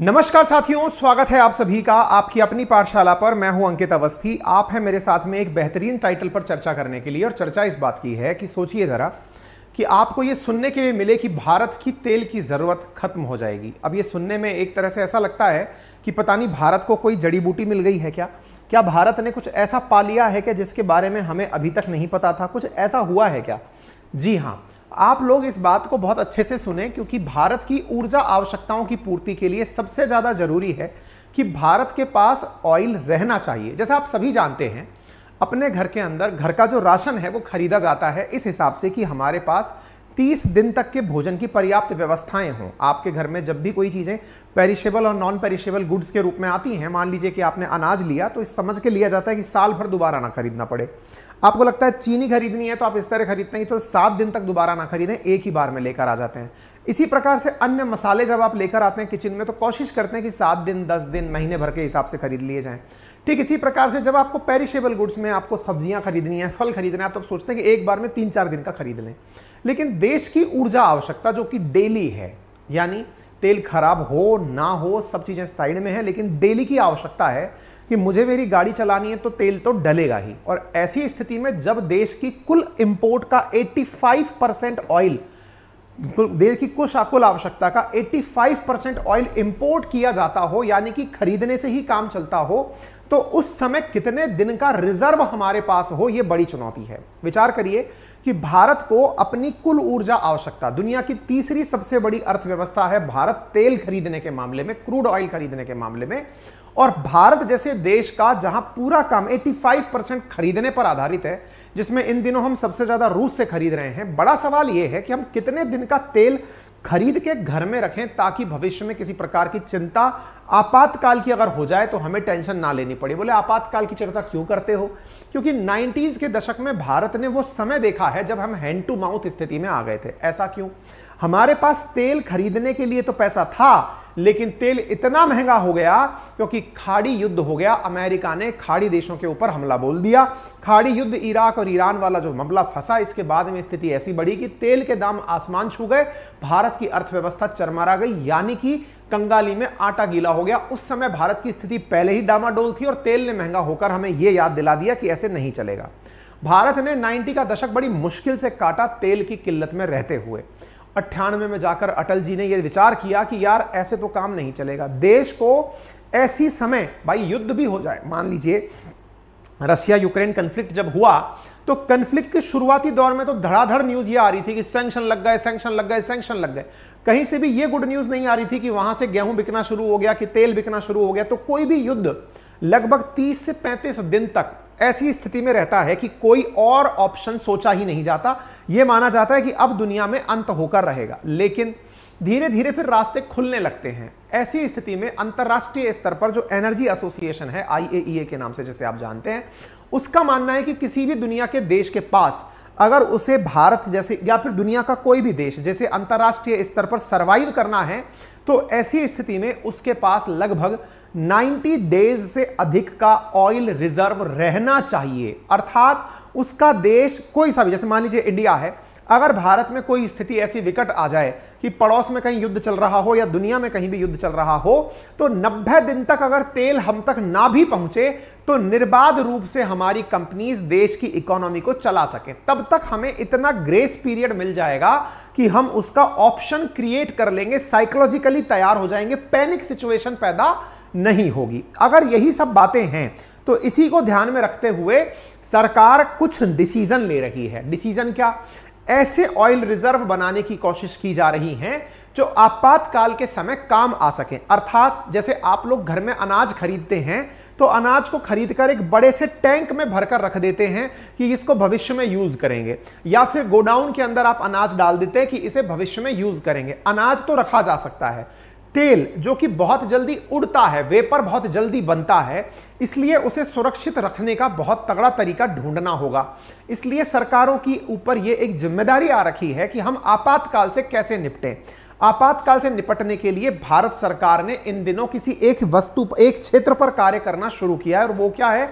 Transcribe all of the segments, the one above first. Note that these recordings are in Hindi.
नमस्कार साथियों स्वागत है आप सभी का आपकी अपनी पाठशाला पर मैं हूं अंकित अवस्थी आप हैं मेरे साथ में एक बेहतरीन टाइटल पर चर्चा करने के लिए और चर्चा इस बात की है कि सोचिए ज़रा कि आपको ये सुनने के लिए मिले कि भारत की तेल की ज़रूरत खत्म हो जाएगी अब ये सुनने में एक तरह से ऐसा लगता है कि पता नहीं भारत को कोई जड़ी बूटी मिल गई है क्या क्या भारत ने कुछ ऐसा पा लिया है क्या जिसके बारे में हमें अभी तक नहीं पता था कुछ ऐसा हुआ है क्या जी हाँ आप लोग इस बात को बहुत अच्छे से सुने क्योंकि भारत की ऊर्जा आवश्यकताओं की पूर्ति के लिए सबसे ज़्यादा ज़रूरी है कि भारत के पास ऑयल रहना चाहिए जैसा आप सभी जानते हैं अपने घर के अंदर घर का जो राशन है वो खरीदा जाता है इस हिसाब से कि हमारे पास 30 दिन तक के भोजन की पर्याप्त व्यवस्थाएं हों आपके घर में जब भी कोई चीज़ें पेरिशेबल और नॉन पेरिशेबल गुड्स के रूप में आती हैं मान लीजिए कि आपने अनाज लिया तो इस समझ के लिया जाता है कि साल भर दोबारा ना खरीदना पड़े आपको लगता है चीनी खरीदनी है तो आप इस तरह खरीदते हैं कि चल सात दिन तक दोबारा ना खरीदें एक ही बार में लेकर आ जाते हैं इसी प्रकार से अन्य मसाले जब आप लेकर आते हैं किचन में तो कोशिश करते हैं कि सात दिन दस दिन महीने भर के हिसाब से खरीद लिए जाएं ठीक इसी प्रकार से जब आपको पेरिशेबल गुड्स में आपको सब्जियां खरीदनी है फल खरीदना है आप तो सोचते हैं कि एक बार में तीन चार दिन का खरीद लें लेकिन देश की ऊर्जा आवश्यकता जो कि डेली है यानी तेल खराब हो ना हो सब चीज़ें साइड में है लेकिन डेली की आवश्यकता है कि मुझे मेरी गाड़ी चलानी है तो तेल तो डलेगा ही और ऐसी स्थिति में जब देश की कुल इम्पोर्ट का 85 परसेंट ऑयल देश की कुछ कुल आवश्यकता का 85 परसेंट ऑयल इम्पोर्ट किया जाता हो यानी कि खरीदने से ही काम चलता हो तो उस समय कितने दिन का रिजर्व हमारे पास हो यह बड़ी चुनौती है विचार करिए कि भारत को अपनी कुल ऊर्जा आवश्यकता दुनिया की तीसरी सबसे बड़ी अर्थव्यवस्था है भारत तेल खरीदने के मामले में क्रूड ऑयल खरीदने के मामले में और भारत जैसे देश का जहां पूरा काम 85 परसेंट खरीदने पर आधारित है जिसमें इन दिनों हम सबसे ज़्यादा रूस से खरीद रहे हैं बड़ा सवाल यह है कि हम कितने दिन का तेल खरीद के घर में रखें ताकि भविष्य में किसी प्रकार की चिंता आपातकाल की अगर हो जाए तो हमें टेंशन ना लेनी पड़े बोले आपातकाल की चर्चा क्यों करते हो क्योंकि 90s के दशक में भारत ने वो समय देखा है जब हम हैंड टू माउथ स्थिति में आ गए थे ऐसा क्यों हमारे पास तेल खरीदने के लिए तो पैसा था लेकिन तेल इतना महंगा हो गया क्योंकि खाड़ी युद्ध हो गया अमेरिका ने खाड़ी देशों के ऊपर हमला बोल दिया खाड़ी युद्ध इराक और ईरान वाला जो मामला फंसा इसके बाद में स्थिति ऐसी बढ़ी कि तेल के दाम आसमान छू गए भारत की अर्थव्यवस्था चरमरा गई यानी कि कंगाली में आटा गीला हो गया उस समय भारत की स्थिति पहले ही डामाडोल थी और तेल ने महंगा होकर हमें यह याद दिला दिया कि ऐसे नहीं चलेगा भारत ने 90 का दशक बड़ी मुश्किल से काटा तेल की किल्लत में रहते हुए अट्ठानवे में जाकर अटल जी ने यह विचार किया कि यार ऐसे तो काम नहीं चलेगा देश को ऐसी समय भाई युद्ध भी हो जाए मान लीजिए रशिया यूक्रेन कन्फ्लिक्ट जब हुआ तो कन्फ्लिक्ट के शुरुआती दौर में तो धड़ाधड़ न्यूज ये आ रही थी कि सैंक्शन लग गए सैंक्शन लग गए सैंक्शन लग गए कहीं से भी ये गुड न्यूज नहीं आ रही थी कि वहां से गेहूं बिकना शुरू हो गया कि तेल बिकना शुरू हो गया तो कोई भी युद्ध लगभग 30 से 35 दिन तक ऐसी स्थिति में रहता है कि कोई और ऑप्शन सोचा ही नहीं जाता यह माना जाता है कि अब दुनिया में अंत होकर रहेगा लेकिन धीरे धीरे फिर रास्ते खुलने लगते हैं ऐसी स्थिति में अंतरराष्ट्रीय स्तर पर जो एनर्जी एसोसिएशन है आईएईए e के नाम से जैसे आप जानते हैं उसका मानना है कि किसी भी दुनिया के देश के पास अगर उसे भारत जैसे या फिर दुनिया का कोई भी देश जैसे अंतर्राष्ट्रीय स्तर पर सर्वाइव करना है तो ऐसी स्थिति में उसके पास लगभग 90 डेज से अधिक का ऑयल रिजर्व रहना चाहिए अर्थात उसका देश कोई सा भी जैसे मान लीजिए इंडिया है अगर भारत में कोई स्थिति ऐसी विकट आ जाए कि पड़ोस में कहीं युद्ध चल रहा हो या दुनिया में कहीं भी युद्ध चल रहा हो तो 90 दिन तक अगर तेल हम तक ना भी पहुंचे तो निर्बाध रूप से हमारी कंपनीज देश की इकोनॉमी को चला सकें तब तक हमें इतना ग्रेस पीरियड मिल जाएगा कि हम उसका ऑप्शन क्रिएट कर लेंगे साइकोलॉजिकली तैयार हो जाएंगे पैनिक सिचुएशन पैदा नहीं होगी अगर यही सब बातें हैं तो इसी को ध्यान में रखते हुए सरकार कुछ डिसीजन ले रही है डिसीजन क्या ऐसे ऑयल रिजर्व बनाने की कोशिश की जा रही हैं जो आपातकाल के समय काम आ सके अर्थात जैसे आप लोग घर में अनाज खरीदते हैं तो अनाज को खरीदकर एक बड़े से टैंक में भरकर रख देते हैं कि इसको भविष्य में यूज़ करेंगे या फिर गोडाउन के अंदर आप अनाज डाल देते हैं कि इसे भविष्य में यूज़ करेंगे अनाज तो रखा जा सकता है तेल जो कि बहुत जल्दी उड़ता है वेपर बहुत जल्दी बनता है इसलिए उसे सुरक्षित रखने का बहुत तगड़ा तरीका ढूंढना होगा इसलिए सरकारों की ऊपर ये एक जिम्मेदारी आ रखी है कि हम आपातकाल से कैसे निपटें आपातकाल से निपटने के लिए भारत सरकार ने इन दिनों किसी एक वस्तु एक क्षेत्र पर कार्य करना शुरू किया है और वो क्या है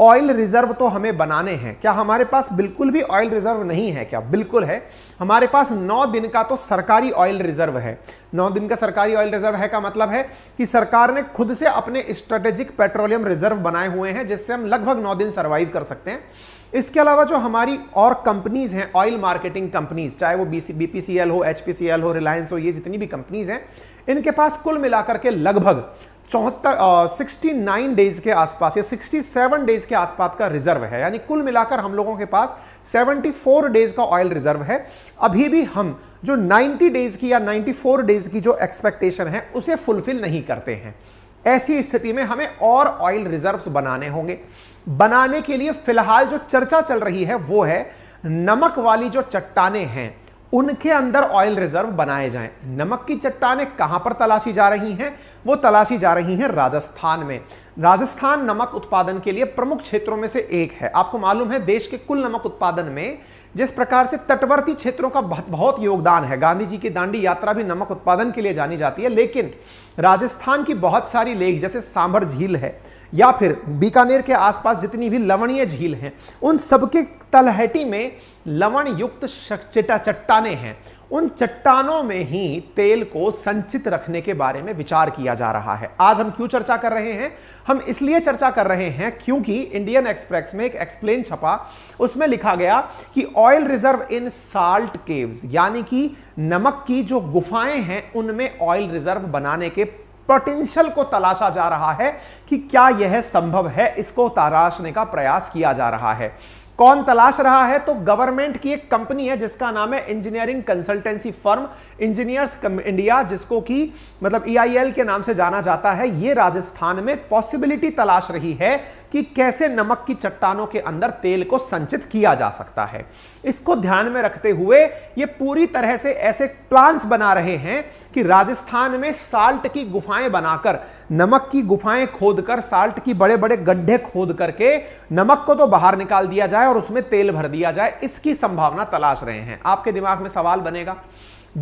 ऑयल रिजर्व तो हमें बनाने हैं क्या हमारे पास बिल्कुल भी ऑयल रिजर्व नहीं है क्या बिल्कुल है हमारे पास नौ दिन का तो सरकारी ऑयल रिजर्व है नौ दिन का सरकारी ऑयल रिजर्व है का मतलब है कि सरकार ने खुद से अपने स्ट्रेटेजिक पेट्रोलियम रिजर्व बनाए हुए हैं जिससे हम लगभग नौ दिन सर्वाइव कर सकते हैं इसके अलावा जो हमारी और कंपनीज हैं ऑयल मार्केटिंग कंपनीज चाहे वो बी बीपीसीएल हो एचपीसीएल हो रिलायंस हो ये जितनी भी कंपनीज हैं इनके पास कुल मिलाकर के लगभग चौहत्तर सिक्सटी नाइन डेज के आसपास या सिक्सटी सेवन डेज के आसपास का रिजर्व है यानी कुल मिलाकर हम लोगों के पास सेवेंटी फोर डेज का ऑयल रिजर्व है अभी भी हम जो नाइन्टी डेज की या नाइन्टी फोर डेज की जो एक्सपेक्टेशन है उसे फुलफिल नहीं करते हैं ऐसी स्थिति में हमें और ऑयल रिजर्व्स बनाने होंगे बनाने के लिए फिलहाल जो चर्चा चल रही है वो है नमक वाली जो चट्टाने हैं उनके अंदर ऑयल रिजर्व बनाए जाएं नमक की चट्टाने कहां पर तलाशी जा रही हैं वो तलाशी जा रही हैं राजस्थान में राजस्थान नमक उत्पादन के लिए प्रमुख क्षेत्रों में से एक है आपको मालूम है देश के कुल नमक उत्पादन में जिस प्रकार से तटवर्ती क्षेत्रों का बहुत योगदान है गांधी जी की दांडी यात्रा भी नमक उत्पादन के लिए जानी जाती है लेकिन राजस्थान की बहुत सारी लेक जैसे सांभर झील है या फिर बीकानेर के आसपास जितनी भी लवणीय झील हैं उन सबके तलहटी में लवण युक्त चिटा चट्टाने हैं उन चट्टानों में ही तेल को संचित रखने के बारे में विचार किया जा रहा है आज हम क्यों चर्चा कर रहे हैं हम इसलिए चर्चा कर रहे हैं क्योंकि इंडियन एक्सप्रेस में एक एक्सप्लेन छपा उसमें लिखा गया कि oil reserve in salt caves यानी कि नमक की जो गुफाएं हैं उनमें ऑयल रिजर्व बनाने के पोटेंशियल को तलाशा जा रहा है कि क्या यह संभव है इसको तराशने का प्रयास किया जा रहा है कौन तलाश रहा है तो गवर्नमेंट की एक कंपनी है जिसका नाम है engineering consultancy firm engineers India जिसको कि मतलब ई e के नाम से जाना जाता है ये राजस्थान में पॉसिबिलिटी तलाश रही है कि कैसे नमक की चट्टानों के अंदर तेल को संचित किया जा सकता है इसको ध्यान में रखते हुए ये पूरी तरह से ऐसे प्लान्स बना रहे हैं कि राजस्थान में साल्ट की गुफाएं बनाकर नमक की गुफाएं खोदकर साल्ट की बड़े बड़े गड्ढे खोद करके नमक को तो बाहर निकाल दिया जाए और उसमें तेल भर दिया जाए इसकी संभावना तलाश रहे हैं आपके दिमाग में सवाल बनेगा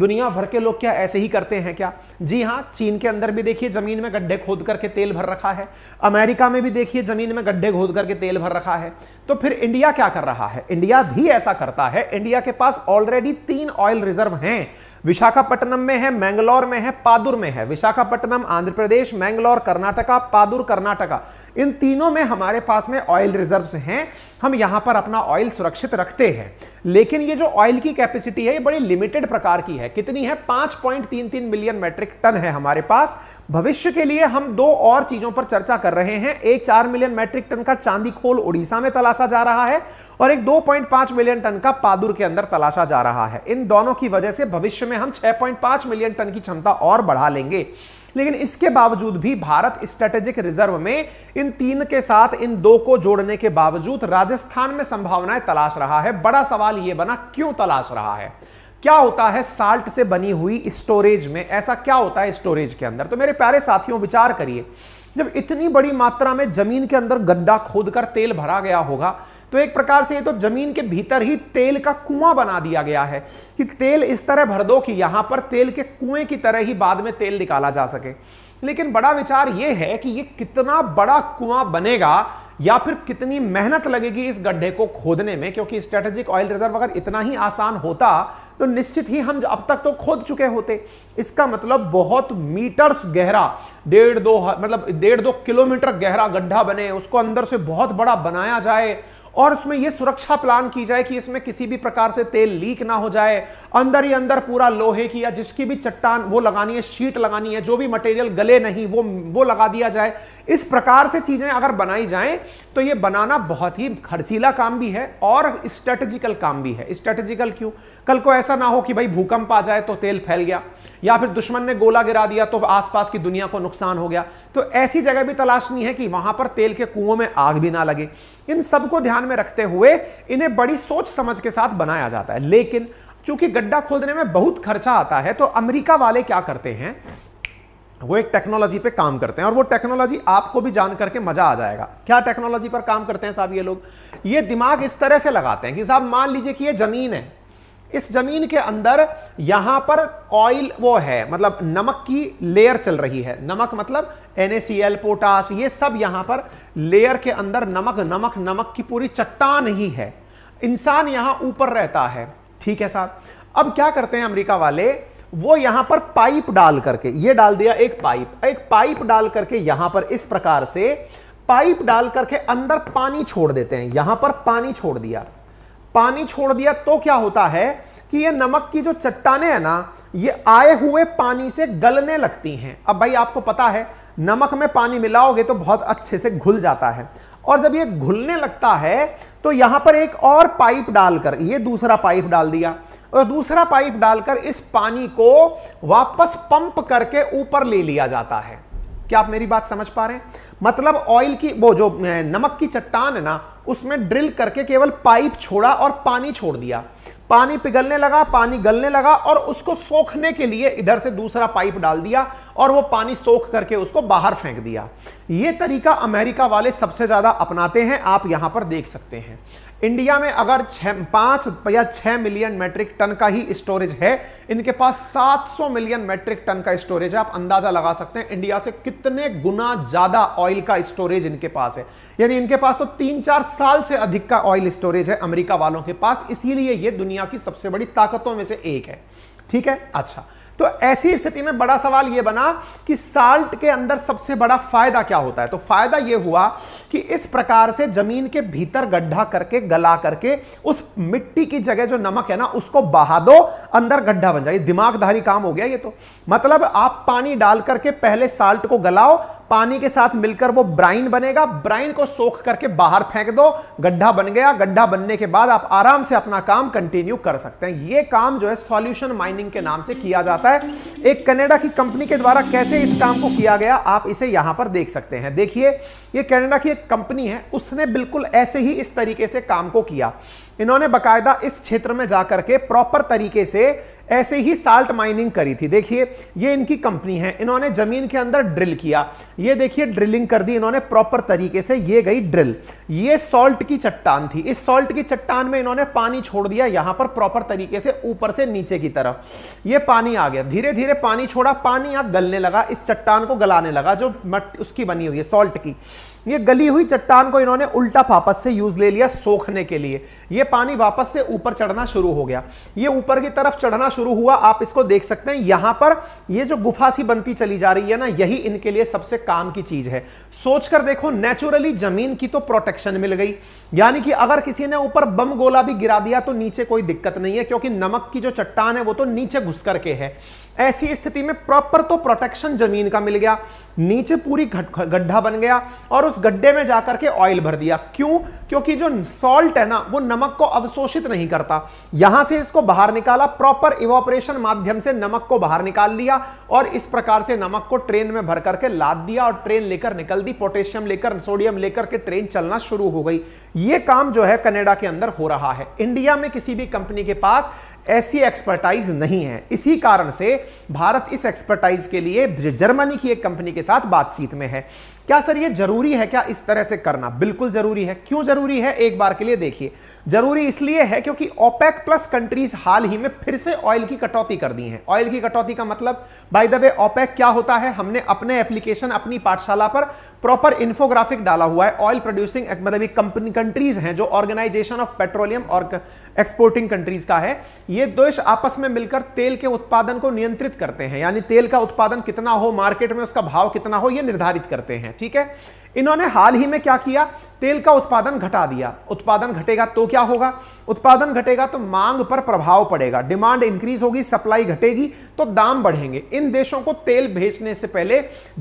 दुनिया भर के लोग क्या ऐसे ही करते हैं क्या जी हाँ चीन के अंदर भी देखिए जमीन में गड्ढे खोद करके तेल भर रखा है अमेरिका में भी देखिए जमीन में गड्ढे खोद करके तेल भर रखा है तो फिर इंडिया क्या कर रहा है इंडिया भी ऐसा करता है इंडिया के पास ऑलरेडी तीन ऑयल रिजर्व हैं विशाखापट्टनम में है मैंगलोर में है पादुर में है विशाखापट्टनम आंध्र प्रदेश मैंगलोर कर्नाटका पादुर कर्नाटका इन तीनों में हमारे पास में ऑयल रिजर्व हैं हम यहां पर अपना ऑयल सुरक्षित रखते हैं लेकिन ये जो ऑयल की कैपेसिटी है ये बड़ी लिमिटेड प्रकार की है कितनी है पांच मिलियन मेट्रिक टन है हमारे पास भविष्य के लिए हम दो और चीजों पर चर्चा कर रहे हैं एक चार मिलियन मेट्रिक टन का चांदी खोल उड़ीसा में तलाशा जा रहा है और एक पांच मिलियन टन का पादुर के अंदर तलाशा जा रहा है इन दोनों की वजह से भविष्य में हम 6.5 मिलियन टन की क्षमता और बढ़ा लेंगे लेकिन इसके बावजूद भी भारत स्ट्रेटेजिक रिजर्व में इन तीन के साथ इन दो को जोड़ने के बावजूद राजस्थान में संभावनाएं तलाश रहा है बड़ा सवाल यह बना क्यों तलाश रहा है क्या होता है साल्ट से बनी हुई स्टोरेज में ऐसा क्या होता है स्टोरेज के अंदर तो मेरे प्यारे साथियों विचार करिए जब इतनी बड़ी मात्रा में जमीन के अंदर गड्ढा खोदकर तेल भरा गया होगा तो एक प्रकार से ये तो जमीन के भीतर ही तेल का कुआं बना दिया गया है कि तेल इस तरह भर दो कि यहां पर तेल के कुएं की तरह ही बाद में तेल निकाला जा सके लेकिन बड़ा विचार ये है कि ये कितना बड़ा कुआं बनेगा या फिर कितनी मेहनत लगेगी इस गड्ढे को खोदने में क्योंकि स्ट्रेटेजिक ऑयल रिजर्व अगर इतना ही आसान होता तो निश्चित ही हम अब तक तो खोद चुके होते इसका मतलब बहुत मीटर्स गहरा डेढ़ दो मतलब डेढ़ दो किलोमीटर गहरा गड्ढा बने उसको अंदर से बहुत बड़ा बनाया जाए और उसमें यह सुरक्षा प्लान की जाए कि इसमें किसी भी प्रकार से तेल लीक ना हो जाए अंदर ही अंदर पूरा लोहे की या जिसकी भी चट्टान वो लगानी है शीट लगानी है जो भी मटेरियल गले नहीं वो वो लगा दिया जाए इस प्रकार से चीजें अगर बनाई जाए तो ये बनाना बहुत ही खर्चीला काम भी है और स्ट्रेटेजिकल काम भी है स्ट्रेटेजिकल क्यों कल को ऐसा ना हो कि भाई भूकंप आ जाए तो तेल फैल गया या फिर दुश्मन ने गोला गिरा दिया तो आसपास की दुनिया को नुकसान हो गया तो ऐसी जगह भी तलाशनी है कि वहां पर तेल के कुओं में आग भी ना लगे इन सबको ध्यान ध्यान में रखते हुए इन्हें बड़ी सोच समझ के साथ बनाया जाता है लेकिन चूंकि गड्ढा खोदने में बहुत खर्चा आता है तो अमेरिका वाले क्या करते हैं वो एक टेक्नोलॉजी पे काम करते हैं और वो टेक्नोलॉजी आपको भी जान करके मजा आ जाएगा क्या टेक्नोलॉजी पर काम करते हैं साहब ये लोग ये दिमाग इस तरह से लगाते हैं कि साहब मान लीजिए कि ये जमीन है इस जमीन के अंदर यहां पर ऑयल वो है मतलब नमक की लेयर चल रही है नमक मतलब NaCl पोटास ये सब यहां पर लेयर के अंदर नमक नमक नमक की पूरी चट्टान ही है इंसान यहां ऊपर रहता है ठीक है साहब अब क्या करते हैं अमेरिका वाले वो यहां पर पाइप डाल करके ये डाल दिया एक पाइप एक पाइप डाल करके यहां पर इस प्रकार से पाइप डाल करके अंदर पानी छोड़ देते हैं यहां पर पानी छोड़ दिया पानी छोड़ दिया तो क्या होता है कि ये नमक की जो चट्टाने हैं ना ये आए हुए पानी से गलने लगती हैं अब भाई आपको पता है नमक में पानी मिलाओगे तो बहुत अच्छे से घुल जाता है और जब ये घुलने लगता है तो यहां पर एक और पाइप डालकर ये दूसरा पाइप डाल दिया और दूसरा पाइप डालकर इस पानी को वापस पंप करके ऊपर ले लिया जाता है क्या आप मेरी बात समझ पा रहे हैं मतलब ऑयल की वो जो नमक की चट्टान है ना उसमें ड्रिल करके केवल पाइप छोड़ा और पानी छोड़ दिया पानी पिघलने लगा पानी गलने लगा और उसको सोखने के लिए इधर से दूसरा पाइप डाल दिया और वो पानी सोख करके उसको बाहर फेंक दिया ये तरीका अमेरिका वाले सबसे ज़्यादा अपनाते हैं आप यहां पर देख सकते हैं इंडिया में अगर छ पांच या छह मिलियन मेट्रिक टन का ही स्टोरेज है इनके पास 700 मिलियन मेट्रिक टन का स्टोरेज है आप अंदाजा लगा सकते हैं इंडिया से कितने गुना ज़्यादा ऑयल का स्टोरेज इनके पास है यानी इनके पास तो तीन चार साल से अधिक का ऑयल स्टोरेज है अमेरिका वालों के पास इसीलिए यह दुनिया की सबसे बड़ी ताकतों में से एक है ठीक है अच्छा तो ऐसी स्थिति में बड़ा सवाल यह बना कि साल्ट के अंदर सबसे बड़ा फायदा क्या होता है तो फायदा यह हुआ कि इस प्रकार से जमीन के भीतर गड्ढा करके गला करके उस मिट्टी की जगह जो नमक है ना उसको बहा दो अंदर गड्ढा बन जाए दिमागधारी काम हो गया ये तो मतलब आप पानी डाल करके पहले साल्ट को गलाओ पानी के साथ मिलकर वो ब्राइन बनेगा ब्राइन को सोख करके बाहर फेंक दो गड्ढा बन गया गड्ढा बनने के बाद आप आराम से अपना काम कंटिन्यू कर सकते हैं ये काम जो है सॉल्यूशन माइनिंग के नाम से किया जाता है एक कनेडा की कंपनी के द्वारा कैसे इस काम को किया गया आप इसे यहां पर देख सकते हैं देखिए ये कनाडा की एक कंपनी है उसने बिल्कुल ऐसे ही इस तरीके से काम को किया इन्होंने बकायदा इस क्षेत्र में जाकर के प्रॉपर तरीके से ऐसे ही साल्ट माइनिंग करी थी देखिए ये इनकी कंपनी है इन्होंने जमीन के अंदर ड्रिल किया ये देखिए ड्रिलिंग कर दी इन्होंने प्रॉपर तरीके से ये गई ड्रिल ये सॉल्ट की चट्टान थी इस सॉल्ट की चट्टान में इन्होंने पानी छोड़ दिया यहां पर प्रॉपर तरीके से ऊपर से नीचे की तरफ ये पानी आ गया धीरे धीरे पानी छोड़ा पानी यहां गलने लगा इस चट्टान को गलाने लगा जो मट उसकी बनी हुई है सॉल्ट की ये गली हुई चट्टान को इन्होंने उल्टा वापस से यूज ले लिया सोखने के लिए ये पानी वापस से ऊपर चढ़ना शुरू हो गया ये ऊपर की तरफ चढ़ना शुरू हुआ आप इसको देख सकते हैं यहां पर ये जो गुफा सी बनती चली जा रही है ना यही इनके लिए सबसे काम की चीज है सोचकर देखो नेचुरली जमीन की तो प्रोटेक्शन मिल गई यानी कि अगर किसी ने ऊपर बम गोला भी गिरा दिया तो नीचे कोई दिक्कत नहीं है क्योंकि नमक की जो चट्टान है वो तो नीचे घुस करके है ऐसी स्थिति में प्रॉपर तो प्रोटेक्शन जमीन का मिल गया नीचे पूरी गड्ढा बन गया और उस गड्ढे में जाकर के ऑयल भर दिया क्यों क्योंकि जो सॉल्ट है ना वो नमक को अवशोषित नहीं करता यहां से इसको बाहर निकाला प्रॉपर इवोपरेशन माध्यम से नमक को बाहर निकाल दिया और इस प्रकार से नमक को ट्रेन में भर करके लाद दिया और ट्रेन लेकर निकल दी पोटेशियम लेकर सोडियम लेकर के ट्रेन चलना शुरू हो गई ये काम जो है कनेडा के अंदर हो रहा है इंडिया में किसी भी कंपनी के पास ऐसी एक्सपर्टाइज नहीं है इसी कारण से भारत इस एक्सपर्टाइज के लिए जर्मनी की एक कंपनी के साथ बातचीत में है क्या सर ये जरूरी है क्या इस तरह से करना बिल्कुल जरूरी है क्यों जरूरी है एक बार के लिए देखिए जरूरी इसलिए है क्योंकि ओपेक प्लस कंट्रीज हाल ही में फिर से ऑयल की कटौती कर दी है ऑयल की कटौती का मतलब बाय द वे ओपेक क्या होता है हमने अपने एप्लीकेशन अपनी पाठशाला पर प्रॉपर इन्फोग्राफिक डाला हुआ है ऑयल प्रोड्यूसिंग मतलब कंट्रीज हैं जो ऑर्गेनाइजेशन ऑफ पेट्रोलियम और एक्सपोर्टिंग कंट्रीज का है ये देश आपस में मिलकर तेल के उत्पादन को नियंत्रित करते हैं यानी तेल का उत्पादन कितना हो मार्केट में उसका भाव कितना हो यह निर्धारित करते हैं ठीक है इन्होंने हाल ही में क्या किया तेल का उत्पादन घटा दिया उत्पादन घटेगा तो क्या होगा उत्पादन घटेगा तो मांग पर प्रभाव पड़ेगा डिमांड इंक्रीज होगी सप्लाई घटेगी तो दाम बढ़ेंगे इन देशों को तेल भेजने से पहले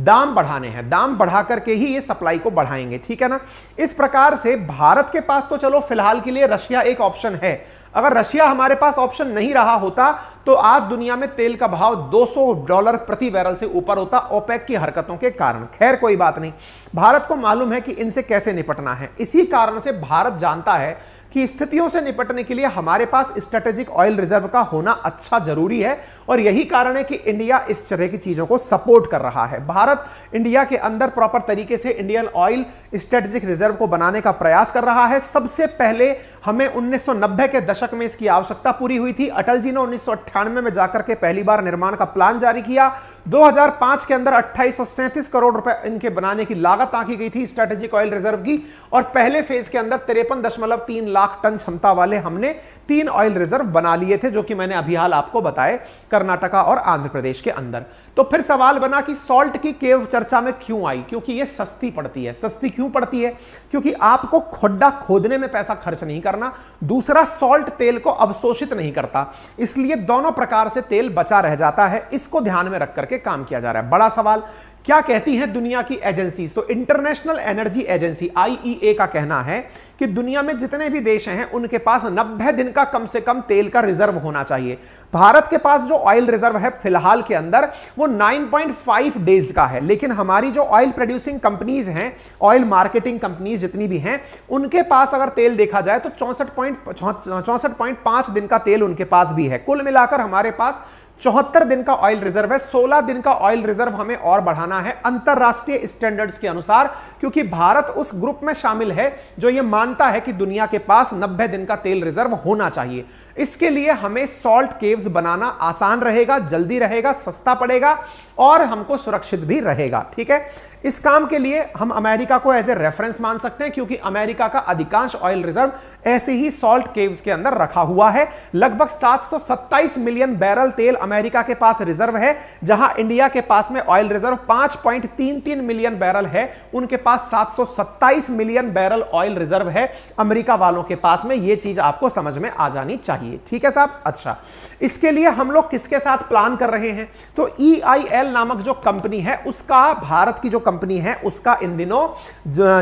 दाम बढ़ाने हैं दाम बढ़ा करके ही ये सप्लाई को बढ़ाएंगे ठीक है ना इस प्रकार से भारत के पास तो चलो फिलहाल के लिए रशिया एक ऑप्शन है अगर रशिया हमारे पास ऑप्शन नहीं रहा होता तो आज दुनिया में तेल का भाव 200 डॉलर प्रति बैरल से ऊपर होता ओपेक की हरकतों के कारण खैर कोई बात नहीं भारत भारत को मालूम है कि इनसे कैसे निपटना है इसी कारण से भारत जानता है कि स्थितियों से निपटने के लिए हमारे पास स्ट्रेटेजिक ऑयल रिजर्व का होना अच्छा जरूरी है और यही कारण है कि इंडिया इस तरह की चीजों को सपोर्ट कर रहा है भारत इंडिया के अंदर प्रॉपर तरीके से इंडियन ऑयल स्ट्रेटेजिक रिजर्व को बनाने का प्रयास कर रहा है सबसे पहले हमें उन्नीस के दशक में इसकी आवश्यकता पूरी हुई थी अटल जी ने उन्नीस में जाकर के पहली बार निर्माण का प्लान जारी किया दो के अंदर अट्ठाईस करोड़ रुपए इनके बनाने की लागत आंकी गई थी स्ट्रेटेजिक ऑयल रिजर्व की और पहले फेज के अंदर तिरपन लाख लाख टन क्षमता वाले हमने तीन ऑयल रिजर्व बना लिए थे जो कि मैंने अभी हाल आपको बताए कर्नाटका और आंध्र प्रदेश के अंदर तो फिर सवाल बना कि सॉल्ट की केव चर्चा में क्यों आई क्योंकि ये सस्ती पड़ती है सस्ती क्यों पड़ती है क्योंकि आपको खड्डा खोदने में पैसा खर्च नहीं करना दूसरा सॉल्ट तेल को अवशोषित नहीं करता इसलिए दोनों प्रकार से तेल बचा रह जाता है इसको ध्यान में रख करके काम किया जा रहा है बड़ा सवाल क्या कहती है दुनिया की एजेंसी तो इंटरनेशनल एनर्जी एजेंसी आईईए का कहना है कि दुनिया में जितने भी देश हैं उनके पास 90 दिन का कम से कम तेल का रिजर्व होना चाहिए भारत के पास जो ऑयल रिजर्व है फिलहाल के अंदर वो 9.5 डेज का है लेकिन हमारी जो ऑयल प्रोड्यूसिंग कंपनीज हैं ऑयल मार्केटिंग कंपनीज जितनी भी हैं उनके पास अगर तेल देखा जाए तो चौंसठ पॉइंट दिन का तेल उनके पास भी है कुल मिलाकर हमारे पास चौहत्तर दिन का ऑयल रिजर्व है सोलह दिन का ऑयल रिजर्व हमें और बढ़ाना है अंतरराष्ट्रीय स्टैंडर्ड्स के अनुसार क्योंकि भारत उस ग्रुप में शामिल है जो ये मानता है कि दुनिया के पास नब्बे दिन का तेल रिजर्व होना चाहिए इसके लिए हमें सॉल्ट केव्स बनाना आसान रहेगा जल्दी रहेगा सस्ता पड़ेगा और हमको सुरक्षित भी रहेगा ठीक है इस काम के लिए हम अमेरिका को एज ए रेफरेंस मान सकते हैं क्योंकि अमेरिका का अधिकांश ऑयल रिजर्व ऐसे ही सॉल्ट केव्स के अंदर रखा हुआ है लगभग 727 मिलियन बैरल तेल अमेरिका के पास रिजर्व है जहां इंडिया के पास में ऑयल रिजर्व 5.33 मिलियन बैरल है उनके पास 727 मिलियन बैरल ऑयल रिजर्व है अमेरिका वालों के पास में यह चीज आपको समझ में आ जानी चाहिए चाहिए ठीक है साहब अच्छा इसके लिए हम लोग किसके साथ प्लान कर रहे हैं तो ई e नामक जो कंपनी है उसका भारत की जो कंपनी है उसका इन दिनों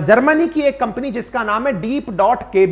जर्मनी की एक कंपनी जिसका नाम है डीप डॉट के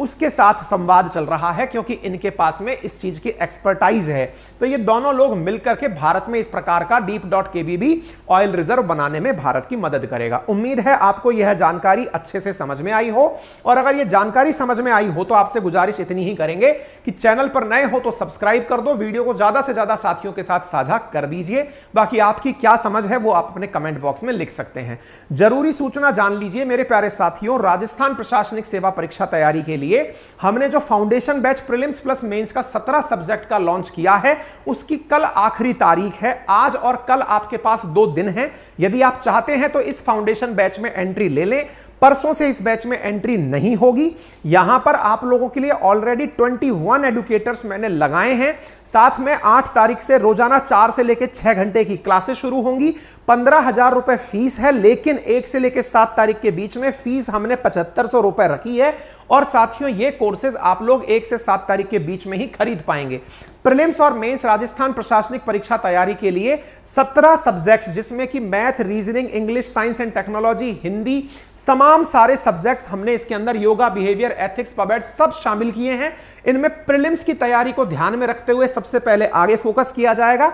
उसके साथ संवाद चल रहा है क्योंकि इनके पास में इस चीज की एक्सपर्टाइज है तो ये दोनों लोग मिलकर के भारत में इस प्रकार का डीप डॉट केबीबी ऑयल रिजर्व बनाने में भारत की मदद करेगा उम्मीद है आपको यह जानकारी अच्छे से समझ में आई हो और अगर यह जानकारी समझ में आई हो तो आपसे गुजारिश इतनी ही करेंगे कि चैनल पर नए हो तो सब्सक्राइब कर दो वीडियो को ज्यादा से ज्यादा साथियों के साथ साझा कर दीजिए बाकी आपकी क्या समझ है वो आप अपने कमेंट बॉक्स में लिख सकते हैं जरूरी सूचना जान लीजिए मेरे प्यारे साथियों राजस्थान प्रशासनिक सेवा परीक्षा तैयारी के लिए लिए हमने जो foundation batch prelims plus mains का 17 सब्जेक्ट का लॉन्च किया है उसकी कल आखिरी तारीख है आज और कल आपके पास दो दिन है यदि आप चाहते हैं तो इस फाउंडेशन बैच में एंट्री ले लें परसों से इस बैच में एंट्री नहीं होगी यहां पर आप लोगों के लिए ऑलरेडी 21 एडुकेटर्स मैंने लगाए हैं साथ में 8 तारीख से रोजाना 4 से लेकर 6 घंटे की क्लासेस शुरू होंगी पंद्रह हजार रुपए फीस है लेकिन 1 से लेकर 7 तारीख के बीच में फीस हमने पचहत्तर सौ रुपए रखी है और साथ साथियों ये कोर्सेज आप लोग एक से सात तारीख के बीच में ही खरीद पाएंगे प्रिलिम्स और मेंस राजस्थान प्रशासनिक परीक्षा तैयारी के लिए 17 सब्जेक्ट्स जिसमें कि math reasoning English science and technology Hindi तमाम सारे सब्जेक्ट्स हमने इसके अंदर योगा बिहेवियर एथिक्स पबेट सब शामिल किए हैं इनमें प्रिलिम्स की तैयारी को ध्यान में रखते हुए सबसे पहले आगे फोकस किया जाएगा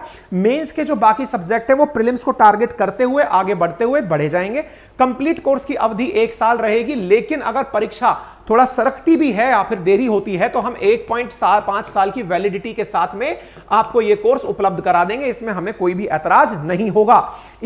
मेन्स के जो बाकी सब्जेक्ट है वो प्रिलिम्स को टारगेट करते हुए आगे बढ़ते हुए बढ़े जाएंगे कंप्लीट कोर्स की अवधि एक साल रहेगी लेकिन अगर परीक्षा थोड़ा सरकती भी है या फिर देरी होती है तो हम एक पॉइंट साल पांच साल की वैलिडिटी के साथ साथ में आपको यह कोर्स उपलब्ध करा देंगे इसमें हमें कोई भी ऐतराज नहीं होगा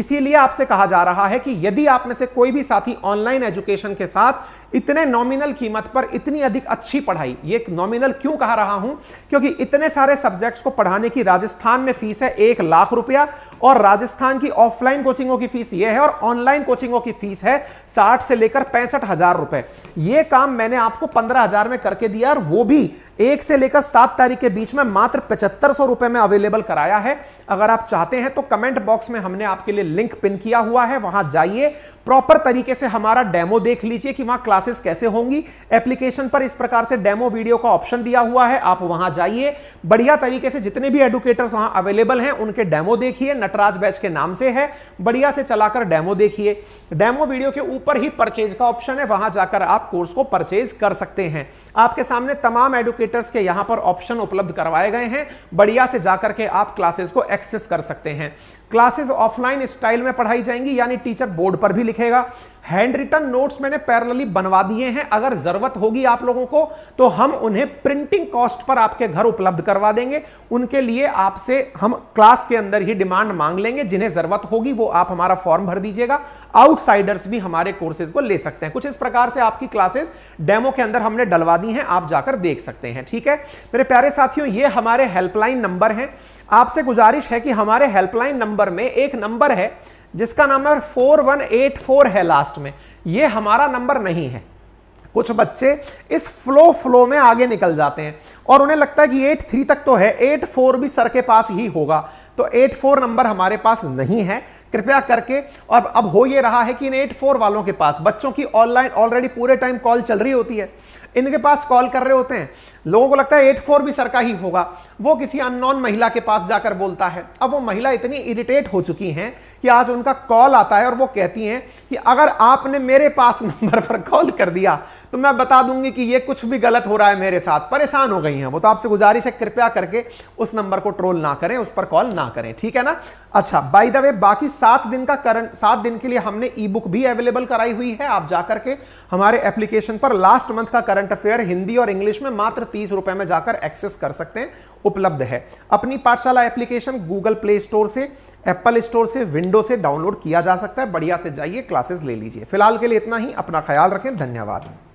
इसीलिए आपसे कहा जा रहा है कि यदि आप में से कोई भी साथी ऑनलाइन एजुकेशन के साथ इतने नॉमिनल कीमत पर इतनी अधिक अच्छी पढ़ाई ये नॉमिनल क्यों कहा रहा हूं क्योंकि इतने सारे सब्जेक्ट्स को पढ़ाने की राजस्थान में फीस है एक लाख रुपया और राजस्थान की ऑफलाइन कोचिंगों की फीस यह है और ऑनलाइन कोचिंगों की फीस है साठ से लेकर पैंसठ हजार रुपए यह काम मैंने आपको पंद्रह हजार में करके दिया और वो भी एक से लेकर सात तारीख के बीच में मात्र पचहत्तर सौ रुपए में अवेलेबल कराया है अगर आप चाहते हैं तो कमेंट बॉक्स में हमने आपके लिए लिंक पिन किया हुआ है वहां जाइए प्रॉपर तरीके से हमारा डेमो देख लीजिए कि वहां क्लासेस कैसे होंगी एप्लीकेशन पर इस प्रकार से डेमो वीडियो का ऑप्शन दिया हुआ है आप वहां जाइए बढ़िया तरीके से जितने भी एडुकेटर्स वहां अवेलेबल हैं उनके डेमो देखिए नटराज बैच के नाम से है बढ़िया से चलाकर डेमो देखिए डेमो वीडियो के ऊपर ही परचेज का ऑप्शन है वहां जाकर आप कोर्स को परचेज कर सकते हैं आपके सामने तमाम एडुकेटर इंडिकेटर्स के यहां पर ऑप्शन उपलब्ध करवाए गए हैं बढ़िया से जाकर के आप क्लासेस को एक्सेस कर सकते हैं क्लासेस ऑफलाइन स्टाइल में पढ़ाई जाएंगी यानी टीचर बोर्ड पर भी लिखेगा हैंड रिटर्न नोट्स मैंने पैरलली बनवा दिए हैं अगर जरूरत होगी आप लोगों को तो हम उन्हें प्रिंटिंग कॉस्ट पर आपके घर उपलब्ध करवा देंगे उनके लिए आपसे हम क्लास के अंदर ही डिमांड मांग लेंगे जिन्हें जरूरत होगी वो आप हमारा फॉर्म भर दीजिएगा आउटसाइडर्स भी हमारे कोर्सेज को ले सकते हैं कुछ इस प्रकार से आपकी क्लासेस डेमो के अंदर हमने डलवा दी हैं आप जाकर देख सकते हैं ठीक है मेरे प्यारे साथियों ये हमारे हेल्पलाइन नंबर हैं आपसे गुजारिश है कि हमारे हेल्पलाइन नंबर में एक नंबर है जिसका नंबर 4184 है लास्ट में ये हमारा नंबर नहीं है कुछ बच्चे इस फ्लो फ्लो में आगे निकल जाते हैं और उन्हें लगता है कि एट थ्री तक तो है एट फोर भी सर के पास ही होगा तो एट फोर नंबर हमारे पास नहीं है कृपया करके और अब हो ये रहा है कि इन एट फोर वालों के पास बच्चों की ऑनलाइन ऑलरेडी पूरे टाइम कॉल चल रही होती है इनके पास कॉल कर रहे होते हैं लोगों को लगता है एट फोर भी सर का ही होगा वो किसी अननोन महिला के पास जाकर बोलता है अब वो महिला इतनी इरिटेट हो चुकी हैं कि आज उनका कॉल आता है और वो कहती हैं कि अगर आपने मेरे पास नंबर पर कॉल कर दिया तो मैं बता दूंगी कि ये कुछ भी गलत हो रहा है मेरे साथ परेशान हो गई हैं वो तो आपसे गुजारिश है कृपया करके उस नंबर को ट्रोल ना करें उस पर कॉल ना करें ठीक है ना अच्छा बाई द वे बाकी सात दिन का करंट सात दिन के लिए हमने ई बुक भी अवेलेबल कराई हुई है आप जाकर के हमारे एप्लीकेशन पर लास्ट मंथ का करंट अफेयर हिंदी और इंग्लिश में मात्र तीस रुपए में जाकर एक्सेस कर सकते हैं उपलब्ध है Apni Pathshala application Google Play Store से एप्पल स्टोर से विंडो से डाउनलोड किया जा सकता है बढ़िया से जाइए क्लासेस ले लीजिए फिलहाल के लिए इतना ही अपना ख्याल रखें धन्यवाद